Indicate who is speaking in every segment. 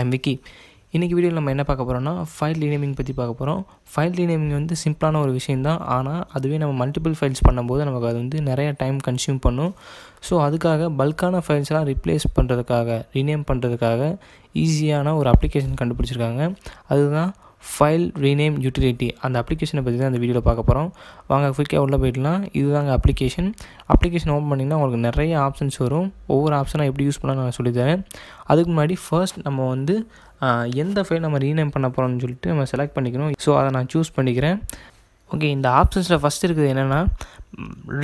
Speaker 1: I'm Vicky இன்றைக்கி வீடியோவில் நம்ம என்ன பார்க்க போகிறோம்னா ஃபைல் ரீநேமிங் பற்றி பார்க்க போகிறோம் ஃபைல் ரீநேமிங் வந்து சிம்பிளான ஒரு விஷயந்தான் ஆனால் அதுவே நம்ம மல்டிபிள் ஃபைல்ஸ் பண்ணும்போது நமக்கு அது வந்து நிறைய டைம் கன்சியூம் பண்ணும் ஸோ அதுக்காக பல்கான ஃபைல்ஸ்லாம் ரிப்ளேஸ் பண்ணுறதுக்காக ரீநேம் பண்ணுறதுக்காக ஈஸியான ஒரு அப்ளிகேஷன் கண்டுபிடிச்சிருக்காங்க அதுதான் ஃபைல் ரீநேம் யூட்டிலிட்டி அந்த அப்ளிகேஷனை பற்றி தான் அந்த வீடியோவில் பார்க்க போகிறோம் வாங்க குயிக்காக உள்ளே போயிடலாம் இதுதாங்க அப்ளிகேஷன் அப்ளிகேஷன் ஓப்பன் பண்ணிங்கன்னா உங்களுக்கு நிறைய ஆப்ஷன்ஸ் வரும் ஒவ்வொரு ஆப்ஷனாக எப்படி யூஸ் பண்ணால் நான் சொல்லித்தரேன் அதுக்கு முன்னாடி ஃபர்ஸ்ட் நம்ம வந்து எந்த ஃபைல் நம்ம ரீநேம் பண்ண போகிறோம்னு சொல்லிட்டு நம்ம செலக்ட் பண்ணிக்கணும் ஸோ அதை நான் சூஸ் பண்ணிக்கிறேன் ஓகே இந்த ஆப்ஷன்ஸில் ஃபஸ்ட் இருக்குது என்னென்னா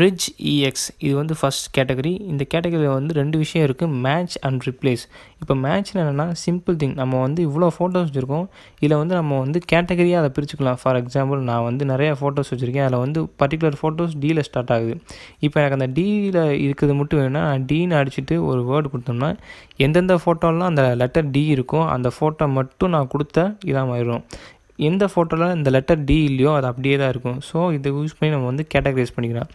Speaker 1: ரிட்ஜ் இஎக்ஸ் e இது வந்து ஃபஸ்ட் கேட்டகரி இந்த கேட்டகரியில் வந்து ரெண்டு விஷயம் இருக்குது மேட்ச் அண்ட் ரிப்ளேஸ் இப்போ மேட்ச்னு என்னென்னா சிம்பிள் திங் நம்ம வந்து இவ்வளோ ஃபோட்டோஸ் வச்சுருக்கோம் இதில் வந்து நம்ம வந்து கேட்டகரியாக அதை பிரிச்சுக்கலாம் ஃபார் எக்ஸாம்பிள் நான் வந்து நிறையா ஃபோட்டோஸ் வச்சுருக்கேன் அதில் வந்து பர்டிகுலர் ஃபோட்டோஸ் டீயில் ஸ்டார்ட் ஆகுது இப்போ எனக்கு அந்த டீயில் இருக்கிறது மட்டும் வேணும்னா நான் டீன்னு அடிச்சுட்டு ஒரு வேர்டு கொடுத்தோம்னா எந்தெந்த ஃபோட்டோலாம் அந்த லெட்டர் டி இருக்கோ அந்த ஃபோட்டோ மட்டும் நான் கொடுத்தா இதாக மாறிடும் எந்த ஃபோட்டோவில் இந்த லெட்டர் டி இல்லையோ அது அப்படியே தான் இருக்கும் ஸோ இதை யூஸ் பண்ணி நம்ம வந்து கேட்டகரைஸ் பண்ணிக்கலாம்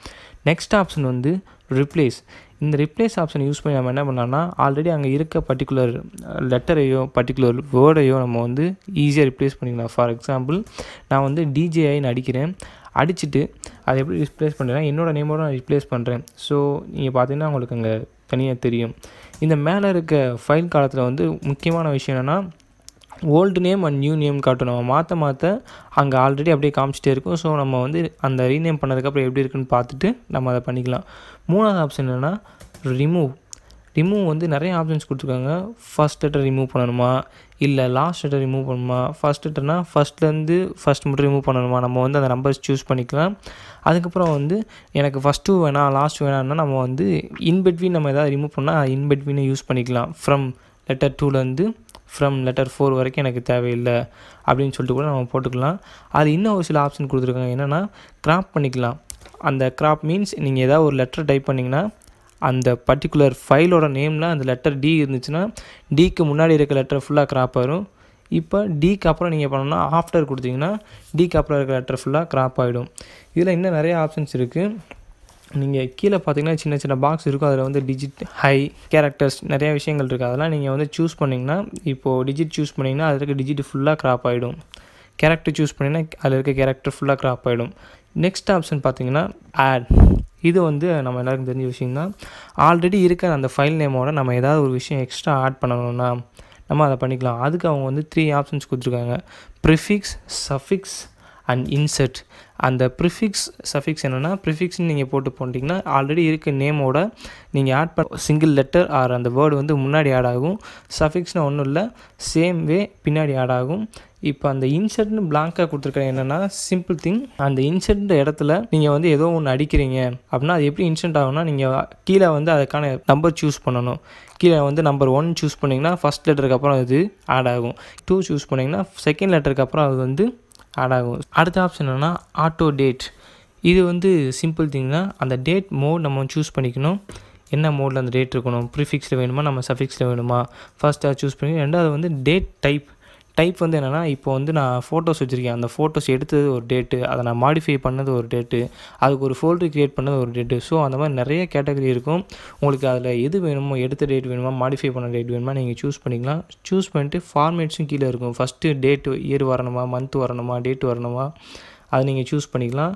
Speaker 1: நெக்ஸ்ட் ஆப்ஷன் வந்து ரிப்ளேஸ் இந்த ரிப்ளேஸ் ஆப்ஷன் யூஸ் பண்ணி நம்ம என்ன பண்ணலாம்னா ஆல்ரெடி அங்கே இருக்க பர்டிகுலர் லெட்டரையோ பர்டிகுலர் வேர்டையோ நம்ம வந்து ஈஸியாக ரிப்ளேஸ் பண்ணிக்கலாம் ஃபார் எக்ஸாம்பிள் நான் வந்து டிஜேஐன்னு அடிக்கிறேன் அடிச்சுட்டு அதை எப்படி ரிப்ளேஸ் பண்ணுறேன் என்னோடய நேமோட நான் ரிப்ளேஸ் பண்ணுறேன் ஸோ நீங்கள் பார்த்தீங்கன்னா உங்களுக்கு அங்கே தனியாக தெரியும் இந்த மேலே இருக்க ஃபைல் காலத்தில் வந்து முக்கியமான விஷயம் என்னென்னா old name and new name காட்டும் நம்ம மாற்ற மாற்ற அங்கே ஆல்ரெடி அப்படியே காமிச்சிட்டே இருக்கும் ஸோ நம்ம வந்து அந்த ரீநேம் பண்ணதுக்கப்புறம் எப்படி இருக்குன்னு பார்த்துட்டு நம்ம அதை பண்ணிக்கலாம் மூணாவது ஆப்ஷன் என்னென்னா ரிமூவ் ரிமூவ் வந்து நிறைய ஆப்ஷன்ஸ் கொடுத்துருக்காங்க ஃபஸ்ட் லெட்டர் ரிமூவ் பண்ணணுமா இல்லை லாஸ்ட் லெட்டர் ரிமூவ் பண்ணணுமா ஃபஸ்ட் லெட்டர்னா ஃபஸ்ட்லேருந்து ஃபஸ்ட் மட்டும் ரிமூவ் பண்ணணுமா நம்ம வந்து அந்த நம்பர்ஸ் சூஸ் பண்ணிக்கலாம் அதுக்கப்புறம் வந்து எனக்கு ஃபஸ்ட்டு வேணாம் லாஸ்ட் வேணாம்னா நம்ம வந்து இன்பெட்வீன் நம்ம எதாவது ரிமூவ் பண்ணால் இன்பெட்வீனை யூஸ் பண்ணிக்கலாம் ஃப்ரம் லெட்டர் டூலேருந்து ஃப்ரம் லெட்டர் ஃபோர் வரைக்கும் எனக்கு தேவையில்லை அப்படின்னு சொல்லிட்டு கூட நம்ம போட்டுக்கலாம் அது இன்னும் ஒரு சில ஆப்ஷன் கொடுத்துருக்காங்க என்னென்னா கிராப் பண்ணிக்கலாம் அந்த கிராப் மீன்ஸ் நீங்கள் ஏதாவது ஒரு லெட்டர் டைப் பண்ணிங்கன்னா அந்த பர்டிகுலர் ஃபைலோட நேமில் அந்த லெட்டர் டி இருந்துச்சுன்னா டிக்கு முன்னாடி இருக்க லெட்டர் ஃபுல்லாக கிராப் வரும் இப்போ டிக்கு அப்புறம் நீங்கள் பண்ணணும்னா ஆஃப்டர் கொடுத்தீங்கன்னா டிக்கு அப்புறம் இருக்க லெட்டர் ஃபுல்லாக கிராப் ஆகிடும் இதில் இன்னும் நிறைய ஆப்ஷன்ஸ் இருக்குது நீங்கள் கீழே பார்த்தீங்கன்னா சின்ன சின்ன பாக்ஸ் இருக்கும் அதில் வந்து டிஜிட் ஹை கேரக்டர்ஸ் நிறைய விஷயங்கள் இருக்குது அதெல்லாம் நீங்கள் வந்து சூஸ் பண்ணிங்கன்னா இப்போது டிஜிட் சூஸ் பண்ணிங்கன்னா அதில் இருக்க டிஜிட் ஃபுல்லாக க்ராப் ஆகிடும் கேரக்டர் சூஸ் பண்ணிங்கன்னா அதில் இருக்க கேரக்டர் ஃபுல்லாக க்ராப் ஆகிடும் நெக்ஸ்ட் ஆப்ஷன் பார்த்தீங்கன்னா ஆட் இது வந்து நம்ம எல்லாருக்கும் தெரிஞ்ச விஷயம் ஆல்ரெடி இருக்கிற அந்த ஃபைல் நேமோட நம்ம ஏதாவது ஒரு விஷயம் எக்ஸ்ட்ரா ஆட் பண்ணணும்னா நம்ம அதை பண்ணிக்கலாம் அதுக்கு அவங்க வந்து த்ரீ ஆப்ஷன்ஸ் கொடுத்துருக்காங்க ப்ரிஃபிக்ஸ் சஃபிக்ஸ் அண்ட் இன்செர்ட் அந்த ப்ரிஃபிக்ஸ் சஃபிக்ஸ் என்னென்னா ப்ரிஃபிக்ஸ்னு நீங்கள் போட்டு போட்டிங்கன்னா ஆல்ரெடி இருக்க நேமோட நீங்கள் ஆட் பண்ண சிங்கிள் லெட்டர் ஆர் அந்த வேர்டு வந்து முன்னாடி ஆட் ஆகும் சஃபிக்ஸ்னால் ஒன்றும் இல்லை சேம் வே பின்னாடி ஆட் ஆகும் இப்போ அந்த இன்சர்ட்னு பிளாங்காக கொடுத்துருக்கேன் என்னென்னா சிம்பிள் திங் அந்த இன்சர்ட் இடத்துல நீங்கள் வந்து ஏதோ ஒன்று அடிக்கிறீங்க அப்படின்னா அது எப்படி இன்சென்ட் ஆகும்னா நீங்கள் கீழே வந்து அதுக்கான நம்பர் சூஸ் பண்ணணும் கீழே வந்து நம்பர் ஒன் சூஸ் பண்ணிங்கன்னா ஃபஸ்ட் லெட்டருக்கு அப்புறம் அது ஆட் ஆகும் டூ சூஸ் பண்ணிங்கன்னா செகண்ட் லெட்டருக்கு அப்புறம் அது வந்து ஆட் ஆகும் அடுத்த ஆப்ஷன் என்னென்னா ஆட்டோ டேட் இது வந்து சிம்பிள் திங் தான் அந்த டேட் மோட் நம்ம சூஸ் பண்ணிக்கணும் என்ன மோடில் அந்த டேட் இருக்கணும் ப்ரீஃபிக்ஸில் வேணுமா நம்ம சஃபிக்ஸில் வேணுமா ஃபஸ்ட்டாக சூஸ் பண்ணி ரெண்டாவது வந்து டேட் டைப் டைப் வந்து என்னென்னா இப்போ வந்து நான் ஃபோட்டோஸ் வச்சுருக்கேன் அந்த ஃபோட்டோஸ் எடுத்தது ஒரு டேட்டு அதை நான் மாடிஃபை பண்ணது ஒரு டேட்டு அதுக்கு ஒரு ஃபோல்டர் க்ரியேட் பண்ணது ஒரு டேட்டு ஸோ அந்த மாதிரி நிறைய கேட்டகரி இருக்கும் உங்களுக்கு அதில் எது வேணுமோ எடுத்த டேட் வேணுமா மாடிஃபை பண்ண டேட் வேணுமா நீங்கள் சூஸ் பண்ணிக்கலாம் சூஸ் பண்ணிட்டு ஃபார்மேட்ஸும் கீழே இருக்கும் ஃபஸ்ட்டு டேட்டு இயர் வரணுமா மந்த் வரணுமா டேட் வரணுமா அதை நீங்கள் சூஸ் பண்ணிக்கலாம்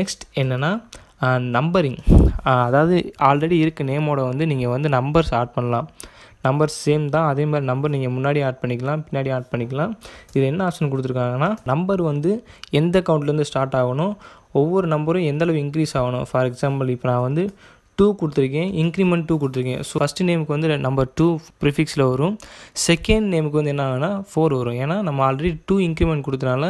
Speaker 1: நெக்ஸ்ட் என்னென்னா நம்பரிங் அதாவது ஆல்ரெடி இருக்க நேமோட வந்து நீங்கள் வந்து நம்பர்ஸ் ஆட் பண்ணலாம் நம்பர் சேம் தான் அதே மாதிரி நம்பர் நீங்கள் முன்னாடி ஆட் பண்ணிக்கலாம் பின்னாடி ஆட் பண்ணிக்கலாம் இதில் என்ன ஆப்ஷன் கொடுத்துருக்காங்கன்னா நம்பர் வந்து எந்த அக்கௌண்ட்லேருந்து ஸ்டார்ட் ஆகணும் ஒவ்வொரு நம்பரும் எந்தளவு இன்க்ரீஸ் ஆகணும் ஃபார் எக்ஸாம்பிள் இப்போ நான் வந்து டூ கொடுத்துருக்கேன் இன்க்ரிமெண்ட் டூ கொடுத்துருக்கேன் ஸோ ஃபஸ்ட்டு நேமுக்கு வந்து நம்பர் டூ ப்ரிஃபிக்ஸில் வரும் செகண்ட் நேமுக்கு வந்து என்ன ஆகுனா ஃபோர் வரும் ஏன்னா நம்ம ஆல்ரெடி டூ இன்க்ரிமெண்ட் கொடுத்தனால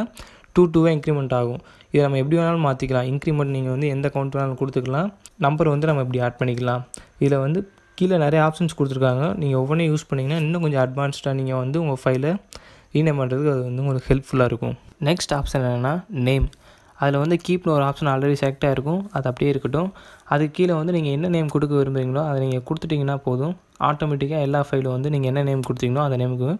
Speaker 1: டூ டூவாக இன்க்ரிமெண்ட் ஆகும் இதை நம்ம எப்படி வேணாலும் மாற்றிக்கலாம் இன்க்ரிமெண்ட் நீங்கள் வந்து எந்த கவுண்ட் வேணாலும் கொடுத்துக்கலாம் நம்பர் வந்து நம்ம இப்படி ஆட் பண்ணிக்கலாம் இதில் வந்து கீழே நிறைய ஆப்ஷன்ஸ் கொடுத்துருக்காங்க நீங்கள் ஒவ்வொன்றையும் யூஸ் பண்ணிங்கன்னா இன்னும் கொஞ்சம் அட்வான்ஸ்டாக நீங்கள் வந்து உங்கள் ஃபைலை ரீநேம் பண்ணுறதுக்கு அது வந்து உங்களுக்கு ஹெல்ப்ஃபுல்லாக இருக்கும் நெக்ஸ்ட் ஆப்ஷன் என்னென்னா நேம் அதில் வந்து கீப்னு ஒரு ஆப்ஷன் ஆல்ரெடி செலக்டாக இருக்கும் அது அப்படியே இருக்கட்டும் அது கீழே வந்து நீங்கள் என்ன நேம் கொடுக்க விரும்புகிறீங்களோ அதை நீங்கள் கொடுத்துட்டிங்கன்னா போதும் ஆட்டோமேட்டிக்காக எல்லா ஃபைலும் வந்து நீங்கள் என்ன நேம் கொடுத்தீங்களோ அந்த நேமுக்கு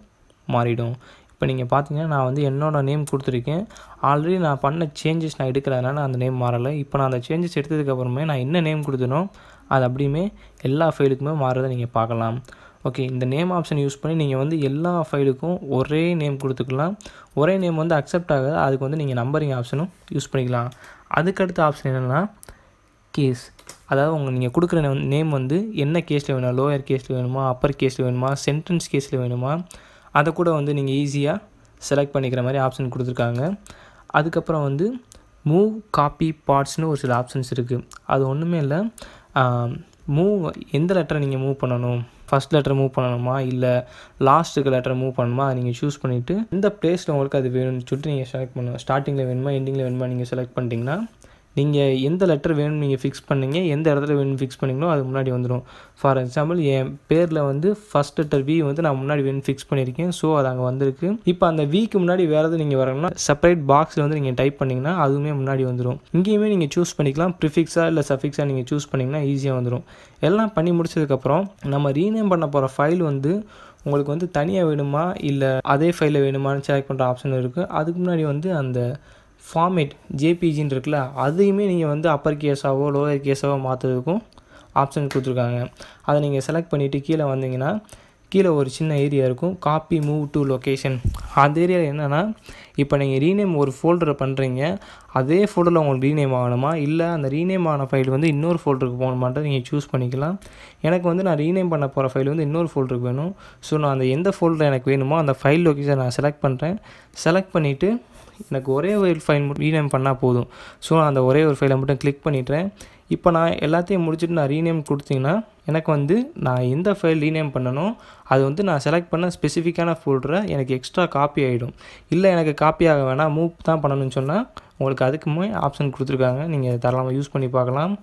Speaker 1: மாறிடும் இப்போ நீங்கள் பார்த்தீங்கன்னா நான் வந்து என்னோடய நேம் கொடுத்துருக்கேன் ஆல்ரெடி நான் பண்ண சேஞ்சஸ் நான் எடுக்கிறதுனால அந்த நேம் மாறலை இப்போ நான் அந்த சேஞ்சஸ் எடுத்ததுக்கப்புறமே நான் என்ன நேம் கொடுத்தனோ அது அப்படியுமே எல்லா ஃபைலுக்குமே மாறுறதை நீங்கள் பார்க்கலாம் ஓகே இந்த நேம் ஆப்ஷன் யூஸ் பண்ணி நீங்கள் வந்து எல்லா ஃபைலுக்கும் ஒரே நேம் கொடுத்துக்கலாம் ஒரே நேம் வந்து அக்செப்ட் ஆகாது அதுக்கு வந்து நீங்கள் நம்பரிங் ஆப்ஷனும் யூஸ் பண்ணிக்கலாம் அதுக்கடுத்த ஆப்ஷன் என்னென்னா கேஸ் அதாவது உங்கள் நீங்கள் கொடுக்குற நேம் வந்து என்ன கேஸில் வேணும் லோயர் கேஸில் வேணுமா அப்பர் கேஸில் வேணுமா சென்டென்ஸ் கேஸில் வேணுமா அதை கூட வந்து நீங்கள் ஈஸியாக செலக்ட் பண்ணிக்கிற மாதிரி ஆப்ஷன் கொடுத்துருக்காங்க அதுக்கப்புறம் வந்து மூவ் காப்பி பார்ட்ஸ்னு ஒரு சில ஆப்ஷன்ஸ் இருக்குது அது ஒன்றுமே இல்லை மூவ் எந்த லெட்டரை நீங்கள் மூவ் பண்ணணும் ஃபஸ்ட் லெட்டர் மூவ் பண்ணணுமா இல்லை லாஸ்ட்டுக்கு லெட்டர் மூவ் பண்ணணுமா அதை நீங்கள் சூஸ் பண்ணிவிட்டு இந்த பிளேஸில் உங்களுக்கு அது வேணும்னு சொல்லிட்டு நீங்கள் செலக்ட் பண்ணணும் ஸ்டார்டிங்கில் வேணுமா எண்டிங்கில் வேணுமா நீங்கள் செலக்ட் பண்ணிட்டீங்கன்னா நீங்கள் எந்த லெட்டர் வேணும்னு நீங்கள் ஃபிக்ஸ் பண்ணுங்க எந்த இடத்துல வேணும் ஃபிக்ஸ் பண்ணிங்களோ அது முன்னாடி வந்துடும் ஃபார் எக்ஸாம்பிள் என் பேரில் வந்து ஃபஸ்ட் லெட்டர் வி வந்து நான் முன்னாடி வேணும் ஃபிக்ஸ் பண்ணியிருக்கேன் ஸோ அது அங்கே வந்திருக்கு இப்போ அந்த விக்கு முன்னாடி வேறு எதுவும் நீங்கள் வரணும்னா செப்பரேட் பாக்ஸில் வந்து நீங்கள் டைப் பண்ணிங்கன்னா அதுவுமே முன்னாடி வந்துடும் இங்கேயுமே நீங்கள் சூஸ் பண்ணிக்கலாம் ப்ரிஃபிக்ஸாக இல்லை சஃபிக்ஸாக நீங்கள் சூஸ் பண்ணிங்கன்னா ஈஸியாக வந்துடும் எல்லாம் பண்ணி முடிச்சதுக்கப்புறம் நம்ம ரீநேம் பண்ண போகிற ஃபைல் வந்து உங்களுக்கு வந்து தனியாக வேணுமா இல்லை அதே ஃபைலில் வேணுமான்னு செலக்ட் பண்ணுற ஆப்ஷன் இருக்குது அதுக்கு முன்னாடி வந்து அந்த ஃபார்மேட் ஜேபிஜின்னு இருக்குல்ல அதையுமே நீங்கள் வந்து அப்பர் கேஸாவோ லோயர் கேஸாவோ மாற்றுறதுக்கும் ஆப்ஷன் கொடுத்துருக்காங்க அதை நீங்கள் செலக்ட் பண்ணிவிட்டு கீழே வந்தீங்கன்னா கீழே ஒரு சின்ன ஏரியா இருக்கும் காப்பி மூவ் டு லொக்கேஷன் அந்த ஏரியாவில் என்னென்னா இப்போ நீங்கள் ரீநேம் ஒரு ஃபோல்டரை பண்ணுறீங்க அதே ஃபோல்டரில் உங்களுக்கு ரீநேம் ஆகணுமா இல்லை அந்த ரீநேம் ஆன ஃபைல் வந்து இன்னொரு ஃபோல்டருக்கு போகணுமான்ட்டு நீங்கள் சூஸ் பண்ணிக்கலாம் எனக்கு வந்து நான் ரீநேம் பண்ண போகிற ஃபைல் வந்து இன்னொரு ஃபோல்டருக்கு வேணும் ஸோ நான் அந்த எந்த ஃபோல்டர் எனக்கு வேணுமோ அந்த ஃபைல் லொக்கேஷன் நான் செலக்ட் பண்ணுறேன் செலக்ட் பண்ணிவிட்டு எனக்கு ஒரே ஒரு ஃபைல் மட்டும் ரீநேம் பண்ணால் போதும் ஸோ நான் அந்த ஒரே ஒரு ஃபைலை மட்டும் கிளிக் பண்ணிட்டேன் இப்போ நான் எல்லாத்தையும் முடிச்சுட்டு நான் ரீநேம் கொடுத்தீங்கன்னா எனக்கு வந்து நான் எந்த ஃபைல் ரீநேம் பண்ணணும் அது வந்து நான் செலக்ட் பண்ண ஸ்பெசிஃபிக்கான ஃபோல்டரை எனக்கு எக்ஸ்ட்ரா காப்பி ஆகிடும் இல்லை எனக்கு காப்பி ஆக வேணாம் மூவ் தான் பண்ணணும்னு சொன்னால் உங்களுக்கு அதுக்குமே ஆப்ஷன் கொடுத்துருக்காங்க நீங்கள் தரலாமல் யூஸ் பண்ணி பார்க்கலாம்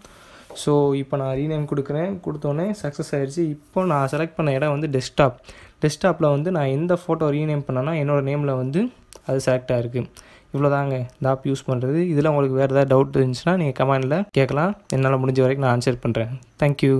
Speaker 1: ஸோ இப்போ நான் ரீநேம் கொடுக்குறேன் கொடுத்தோன்னே சக்ஸஸ் ஆகிடுச்சு இப்போ நான் செலக்ட் பண்ண இடம் வந்து டெஸ்க்டாப் டெஸ்க்டாப்பில் வந்து நான் எந்த ஃபோட்டோ ரீநேம் பண்ணேன்னா என்னோடய நேமில் வந்து அது செலக்ட் இருக்குது இவ்வளோ தாங்க இந்த ஆப் யூஸ் பண்ணுறது இதில் உங்களுக்கு வேறு ஏதாவது டவுட் இருந்துச்சுன்னா நீங்கள் கமெண்டில் கேட்கலாம் என்னால் முடிஞ்ச வரைக்கும் நான் ஆன்சர் பண்ணுறேன் தேங்க்யூ